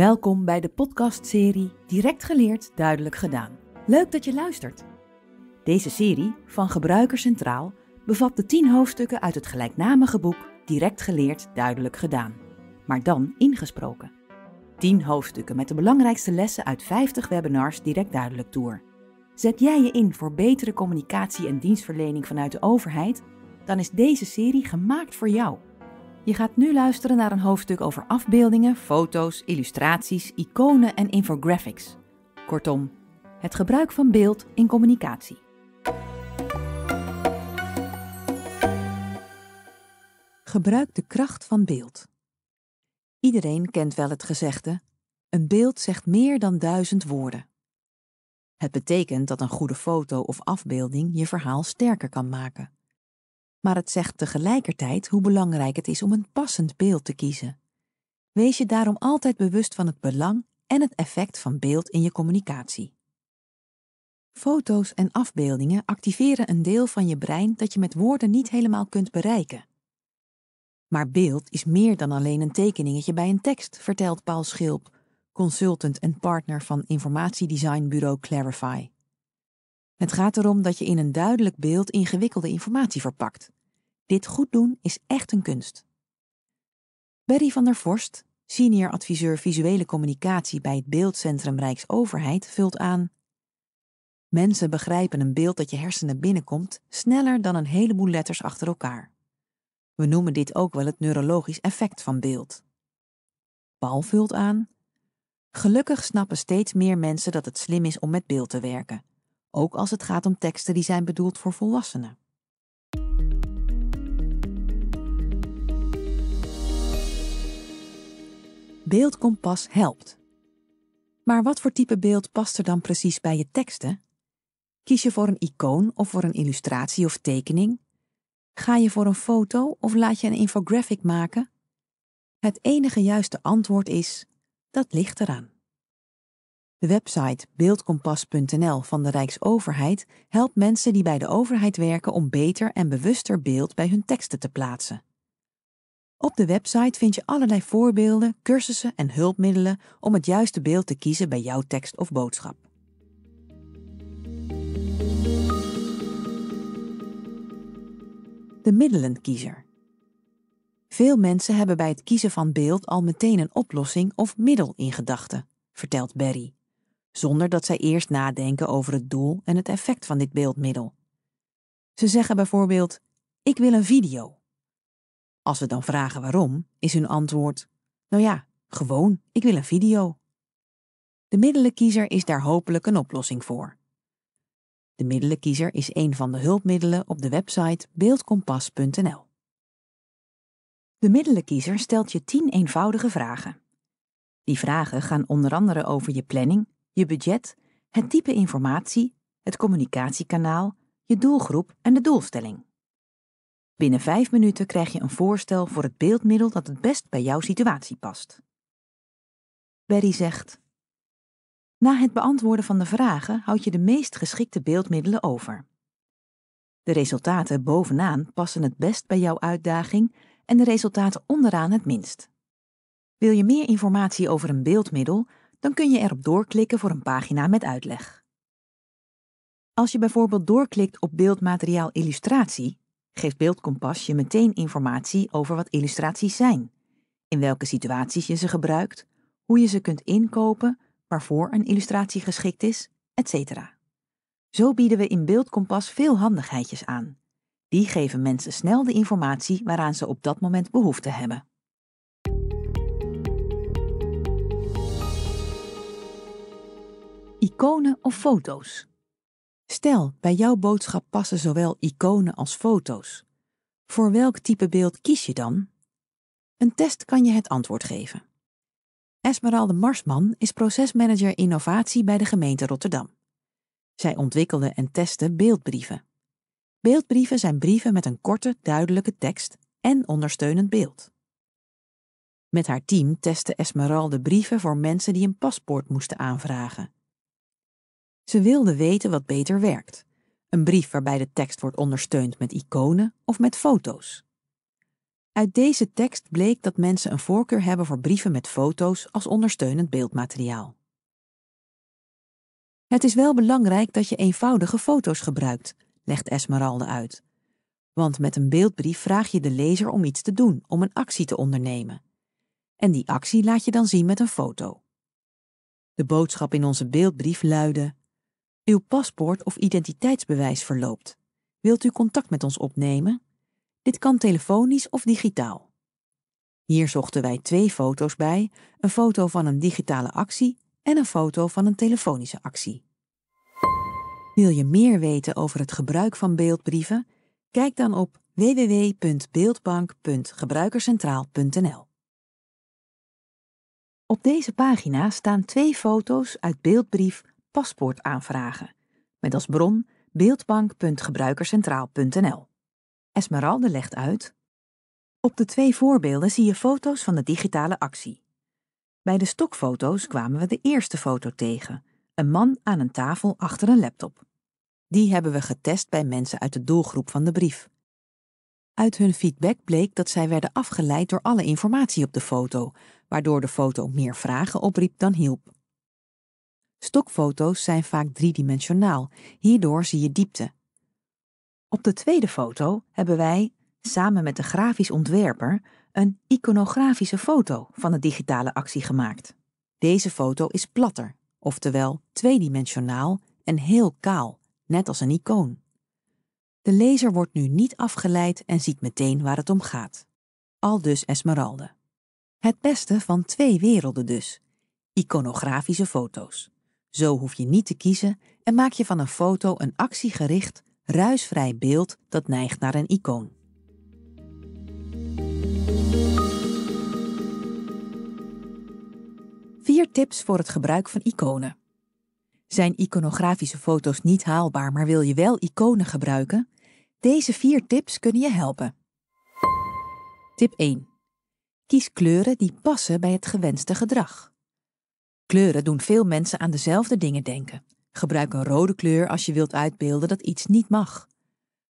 Welkom bij de podcastserie Direct geleerd, duidelijk gedaan. Leuk dat je luistert. Deze serie van Gebruiker Centraal bevat de 10 hoofdstukken uit het gelijknamige boek Direct geleerd, duidelijk gedaan, maar dan ingesproken. 10 hoofdstukken met de belangrijkste lessen uit 50 webinars direct duidelijk door. Zet jij je in voor betere communicatie en dienstverlening vanuit de overheid? Dan is deze serie gemaakt voor jou. Je gaat nu luisteren naar een hoofdstuk over afbeeldingen, foto's, illustraties, iconen en infographics. Kortom, het gebruik van beeld in communicatie. Gebruik de kracht van beeld. Iedereen kent wel het gezegde: een beeld zegt meer dan duizend woorden. Het betekent dat een goede foto of afbeelding je verhaal sterker kan maken maar het zegt tegelijkertijd hoe belangrijk het is om een passend beeld te kiezen. Wees je daarom altijd bewust van het belang en het effect van beeld in je communicatie. Foto's en afbeeldingen activeren een deel van je brein dat je met woorden niet helemaal kunt bereiken. Maar beeld is meer dan alleen een tekeningetje bij een tekst, vertelt Paul Schilp, consultant en partner van informatiedesignbureau Clarify. Het gaat erom dat je in een duidelijk beeld ingewikkelde informatie verpakt. Dit goed doen is echt een kunst. Berry van der Vorst, senior adviseur visuele communicatie bij het Beeldcentrum Rijksoverheid, vult aan. Mensen begrijpen een beeld dat je hersenen binnenkomt sneller dan een heleboel letters achter elkaar. We noemen dit ook wel het neurologisch effect van beeld. Paul vult aan. Gelukkig snappen steeds meer mensen dat het slim is om met beeld te werken ook als het gaat om teksten die zijn bedoeld voor volwassenen. Beeldkompas helpt. Maar wat voor type beeld past er dan precies bij je teksten? Kies je voor een icoon of voor een illustratie of tekening? Ga je voor een foto of laat je een infographic maken? Het enige juiste antwoord is: dat ligt eraan. De website beeldkompas.nl van de Rijksoverheid helpt mensen die bij de overheid werken om beter en bewuster beeld bij hun teksten te plaatsen. Op de website vind je allerlei voorbeelden, cursussen en hulpmiddelen om het juiste beeld te kiezen bij jouw tekst of boodschap. De middelenkiezer. Veel mensen hebben bij het kiezen van beeld al meteen een oplossing of middel in gedachten, vertelt Berry zonder dat zij eerst nadenken over het doel en het effect van dit beeldmiddel. Ze zeggen bijvoorbeeld: Ik wil een video. Als we dan vragen waarom, is hun antwoord: Nou ja, gewoon, ik wil een video. De middelenkiezer is daar hopelijk een oplossing voor. De middelenkiezer is een van de hulpmiddelen op de website beeldkompas.nl. De middelenkiezer stelt je tien eenvoudige vragen. Die vragen gaan onder andere over je planning, je budget, het type informatie, het communicatiekanaal, je doelgroep en de doelstelling. Binnen vijf minuten krijg je een voorstel voor het beeldmiddel dat het best bij jouw situatie past. Berry zegt: Na het beantwoorden van de vragen houd je de meest geschikte beeldmiddelen over. De resultaten bovenaan passen het best bij jouw uitdaging en de resultaten onderaan het minst. Wil je meer informatie over een beeldmiddel, dan kun je erop doorklikken voor een pagina met uitleg. Als je bijvoorbeeld doorklikt op beeldmateriaal illustratie, geeft Beeldkompas je meteen informatie over wat illustraties zijn, in welke situaties je ze gebruikt, hoe je ze kunt inkopen, waarvoor een illustratie geschikt is, etc. Zo bieden we in Beeldkompas veel handigheidjes aan. Die geven mensen snel de informatie waaraan ze op dat moment behoefte hebben. Iconen of foto's? Stel, bij jouw boodschap passen zowel iconen als foto's. Voor welk type beeld kies je dan? Een test kan je het antwoord geven. Esmeralda Marsman is procesmanager innovatie bij de gemeente Rotterdam. Zij ontwikkelde en testte beeldbrieven. Beeldbrieven zijn brieven met een korte, duidelijke tekst en ondersteunend beeld. Met haar team testte Esmeralda brieven voor mensen die een paspoort moesten aanvragen ze wilden weten wat beter werkt. Een brief waarbij de tekst wordt ondersteund met iconen of met foto's. Uit deze tekst bleek dat mensen een voorkeur hebben voor brieven met foto's als ondersteunend beeldmateriaal. Het is wel belangrijk dat je eenvoudige foto's gebruikt, legt Esmeralda uit. Want met een beeldbrief vraag je de lezer om iets te doen, om een actie te ondernemen. En die actie laat je dan zien met een foto. De boodschap in onze beeldbrief luidde: uw paspoort of identiteitsbewijs verloopt. Wilt u contact met ons opnemen? Dit kan telefonisch of digitaal. Hier zochten wij twee foto's bij: een foto van een digitale actie en een foto van een telefonische actie. Wil je meer weten over het gebruik van beeldbrieven? Kijk dan op www.beeldbank.gebruikercentraal.nl. Op deze pagina staan twee foto's uit beeldbrief paspoort aanvragen. Met als bron beeldbank.gebruikercentraal.nl. Esmeralde legt uit. Op de twee voorbeelden zie je foto's van de digitale actie. Bij de stokfoto's kwamen we de eerste foto tegen: een man aan een tafel achter een laptop. Die hebben we getest bij mensen uit de doelgroep van de brief. Uit hun feedback bleek dat zij werden afgeleid door alle informatie op de foto, waardoor de foto meer vragen opriep dan hielp. Stokfoto's zijn vaak driedimensionaal, hierdoor zie je diepte. Op de tweede foto hebben wij, samen met de grafisch ontwerper, een iconografische foto van de digitale actie gemaakt. Deze foto is platter, oftewel tweedimensionaal en heel kaal, net als een icoon. De lezer wordt nu niet afgeleid en ziet meteen waar het om gaat. Al dus Esmeralda. Het beste van twee werelden dus: iconografische foto's. Zo hoef je niet te kiezen en maak je van een foto een actiegericht, ruisvrij beeld dat neigt naar een icoon. Vier tips voor het gebruik van iconen. Zijn iconografische foto's niet haalbaar, maar wil je wel iconen gebruiken? Deze vier tips kunnen je helpen. Tip 1. Kies kleuren die passen bij het gewenste gedrag. Kleuren doen veel mensen aan dezelfde dingen denken. Gebruik een rode kleur als je wilt uitbeelden dat iets niet mag.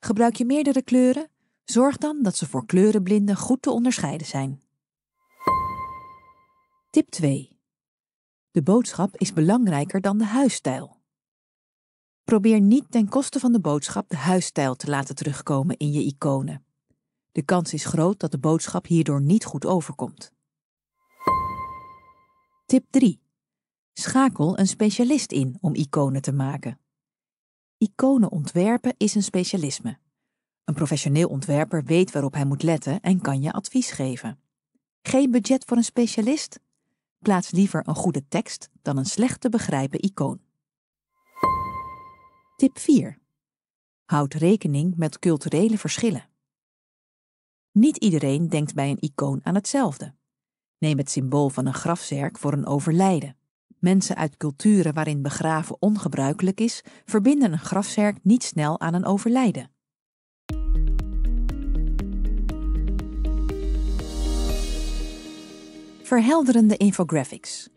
Gebruik je meerdere kleuren? Zorg dan dat ze voor kleurenblinden goed te onderscheiden zijn. Tip 2. De boodschap is belangrijker dan de huisstijl. Probeer niet ten koste van de boodschap de huisstijl te laten terugkomen in je iconen. De kans is groot dat de boodschap hierdoor niet goed overkomt. Tip 3. Schakel een specialist in om iconen te maken. Iconen ontwerpen is een specialisme. Een professioneel ontwerper weet waarop hij moet letten en kan je advies geven. Geen budget voor een specialist? Plaats liever een goede tekst dan een slecht te begrijpen icoon. Tip 4. Houd rekening met culturele verschillen. Niet iedereen denkt bij een icoon aan hetzelfde. Neem het symbool van een grafzerk voor een overlijden. Mensen uit culturen waarin begraven ongebruikelijk is, verbinden een grafzerk niet snel aan een overlijden. Verhelderende infographics.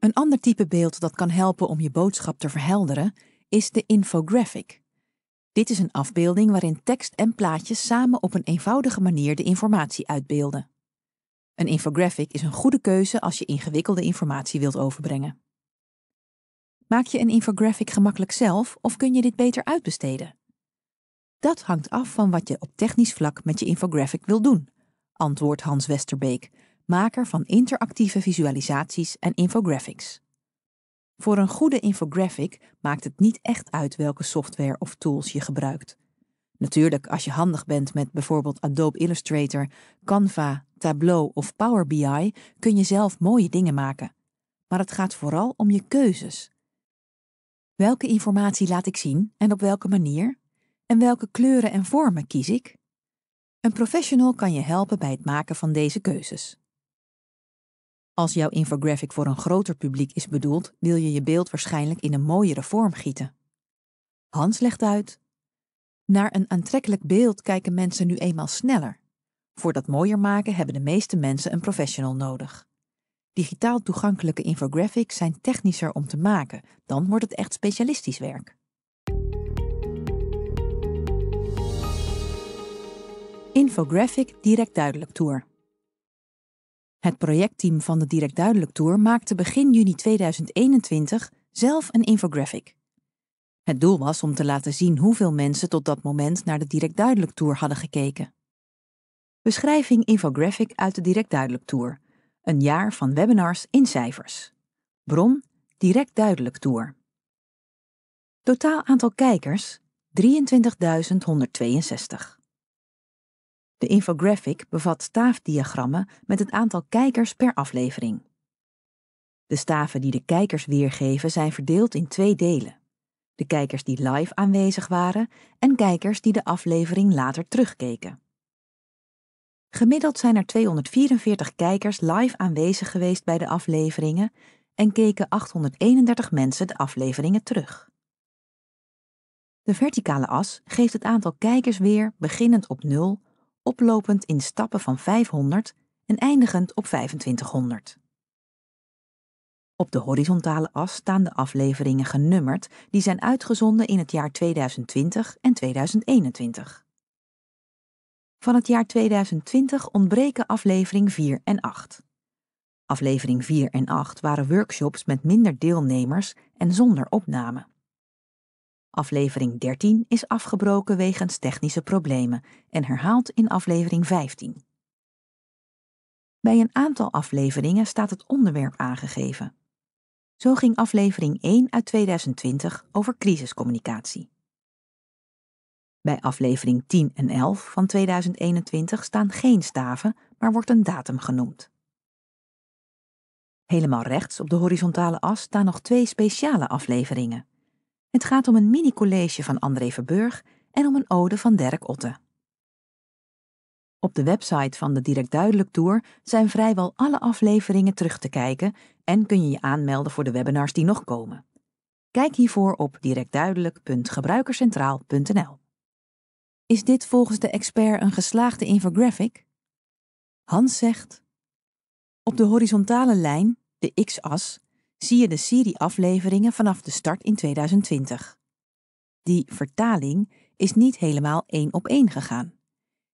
Een ander type beeld dat kan helpen om je boodschap te verhelderen is de infographic. Dit is een afbeelding waarin tekst en plaatjes samen op een eenvoudige manier de informatie uitbeelden. Een infographic is een goede keuze als je ingewikkelde informatie wilt overbrengen. Maak je een infographic gemakkelijk zelf of kun je dit beter uitbesteden? Dat hangt af van wat je op technisch vlak met je infographic wil doen, antwoordt Hans Westerbeek, maker van interactieve visualisaties en infographics. Voor een goede infographic maakt het niet echt uit welke software of tools je gebruikt. Natuurlijk, als je handig bent met bijvoorbeeld Adobe Illustrator, Canva Tableau of Power BI kun je zelf mooie dingen maken. Maar het gaat vooral om je keuzes. Welke informatie laat ik zien en op welke manier? En welke kleuren en vormen kies ik? Een professional kan je helpen bij het maken van deze keuzes. Als jouw infographic voor een groter publiek is bedoeld, wil je je beeld waarschijnlijk in een mooiere vorm gieten. Hans legt uit: Naar een aantrekkelijk beeld kijken mensen nu eenmaal sneller. Voor dat mooier maken hebben de meeste mensen een professional nodig. Digitaal toegankelijke infographics zijn technischer om te maken, dan wordt het echt specialistisch werk. Infographic Direct Duidelijk Tour. Het projectteam van de Direct Duidelijk Tour maakte begin juni 2021 zelf een infographic. Het doel was om te laten zien hoeveel mensen tot dat moment naar de Direct Duidelijk Tour hadden gekeken. Beschrijving infographic uit de Direct Duidelijk Tour. Een jaar van webinars in cijfers. Bron Direct Duidelijk Tour. Totaal aantal kijkers 23.162. De infographic bevat staafdiagrammen met het aantal kijkers per aflevering. De staven die de kijkers weergeven zijn verdeeld in twee delen. De kijkers die live aanwezig waren en kijkers die de aflevering later terugkeken. Gemiddeld zijn er 244 kijkers live aanwezig geweest bij de afleveringen en keken 831 mensen de afleveringen terug. De verticale as geeft het aantal kijkers weer, beginnend op 0, oplopend in stappen van 500 en eindigend op 2500. Op de horizontale as staan de afleveringen genummerd die zijn uitgezonden in het jaar 2020 en 2021 van het jaar 2020 ontbreken aflevering 4 en 8. Aflevering 4 en 8 waren workshops met minder deelnemers en zonder opname. Aflevering 13 is afgebroken wegens technische problemen en herhaald in aflevering 15. Bij een aantal afleveringen staat het onderwerp aangegeven. Zo ging aflevering 1 uit 2020 over crisiscommunicatie. Bij aflevering 10 en 11 van 2021 staan geen staven, maar wordt een datum genoemd. Helemaal rechts op de horizontale as staan nog twee speciale afleveringen. Het gaat om een mini-college van André Verburg en om een ode van Dirk Otte. Op de website van de Direct Duidelijk Tour zijn vrijwel alle afleveringen terug te kijken en kun je je aanmelden voor de webinars die nog komen. Kijk hiervoor op directduidelijk.gebruikercentraal.nl. Is dit volgens de expert een geslaagde infographic? Hans zegt: Op de horizontale lijn, de x-as, zie je de serie afleveringen vanaf de start in 2020. Die vertaling is niet helemaal één op één gegaan.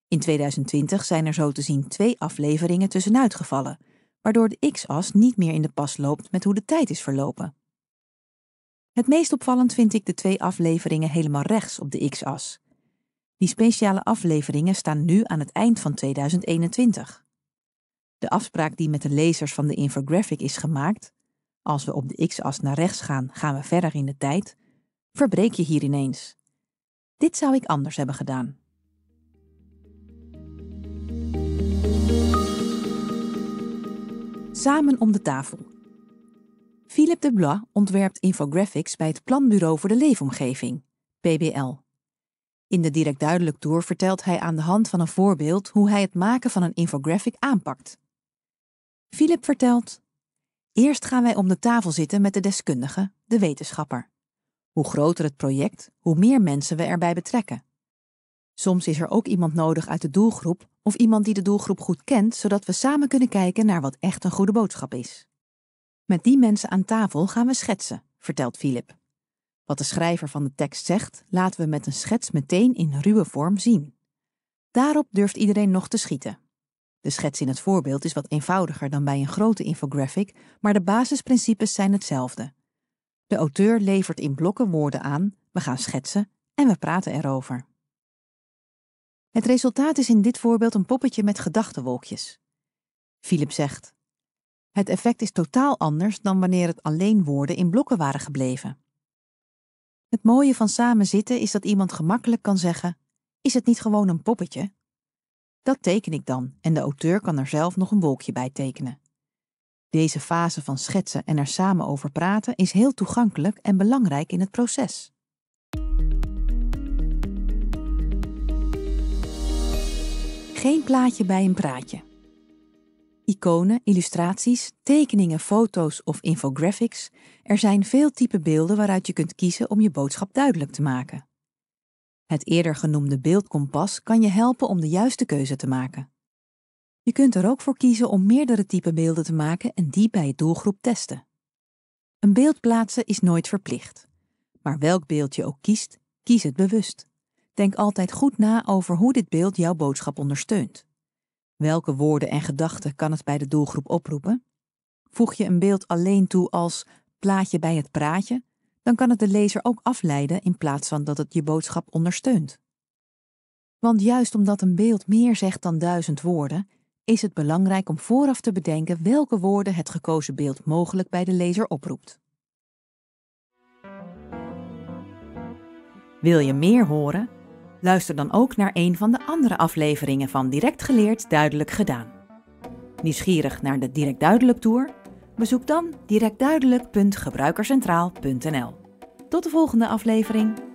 In 2020 zijn er zo te zien twee afleveringen tussenuit gevallen, waardoor de x-as niet meer in de pas loopt met hoe de tijd is verlopen. Het meest opvallend vind ik de twee afleveringen helemaal rechts op de x-as, die speciale afleveringen staan nu aan het eind van 2021. De afspraak die met de lezers van de infographic is gemaakt, als we op de x-as naar rechts gaan, gaan we verder in de tijd, verbreek je hier ineens. Dit zou ik anders hebben gedaan. Samen om de tafel. Philippe de Blois ontwerpt infographics bij het Planbureau voor de Leefomgeving, PBL. In de Direct Duidelijk Tour vertelt hij aan de hand van een voorbeeld hoe hij het maken van een infographic aanpakt. Philip vertelt: Eerst gaan wij om de tafel zitten met de deskundige, de wetenschapper. Hoe groter het project, hoe meer mensen we erbij betrekken. Soms is er ook iemand nodig uit de doelgroep of iemand die de doelgroep goed kent, zodat we samen kunnen kijken naar wat echt een goede boodschap is. Met die mensen aan tafel gaan we schetsen, vertelt Philip. Wat de schrijver van de tekst zegt, laten we met een schets meteen in ruwe vorm zien. Daarop durft iedereen nog te schieten. De schets in het voorbeeld is wat eenvoudiger dan bij een grote infographic, maar de basisprincipes zijn hetzelfde. De auteur levert in blokken woorden aan, we gaan schetsen en we praten erover. Het resultaat is in dit voorbeeld een poppetje met gedachtenwolkjes. Philip zegt: Het effect is totaal anders dan wanneer het alleen woorden in blokken waren gebleven. Het mooie van samen zitten is dat iemand gemakkelijk kan zeggen: Is het niet gewoon een poppetje? Dat teken ik dan en de auteur kan er zelf nog een wolkje bij tekenen. Deze fase van schetsen en er samen over praten is heel toegankelijk en belangrijk in het proces. Geen plaatje bij een praatje iconen, illustraties, tekeningen, foto's of infographics. Er zijn veel type beelden waaruit je kunt kiezen om je boodschap duidelijk te maken. Het eerder genoemde beeldkompas kan je helpen om de juiste keuze te maken. Je kunt er ook voor kiezen om meerdere type beelden te maken en die bij je doelgroep testen. Een beeld plaatsen is nooit verplicht. Maar welk beeld je ook kiest, kies het bewust. Denk altijd goed na over hoe dit beeld jouw boodschap ondersteunt. Welke woorden en gedachten kan het bij de doelgroep oproepen? Voeg je een beeld alleen toe als plaatje bij het praatje, dan kan het de lezer ook afleiden in plaats van dat het je boodschap ondersteunt. Want juist omdat een beeld meer zegt dan duizend woorden, is het belangrijk om vooraf te bedenken welke woorden het gekozen beeld mogelijk bij de lezer oproept. Wil je meer horen? Luister dan ook naar een van de andere afleveringen van Direct Geleerd Duidelijk Gedaan. Nieuwsgierig naar de Direct Duidelijk Tour? Bezoek dan directduidelijk.gebruikercentraal.nl. Tot de volgende aflevering.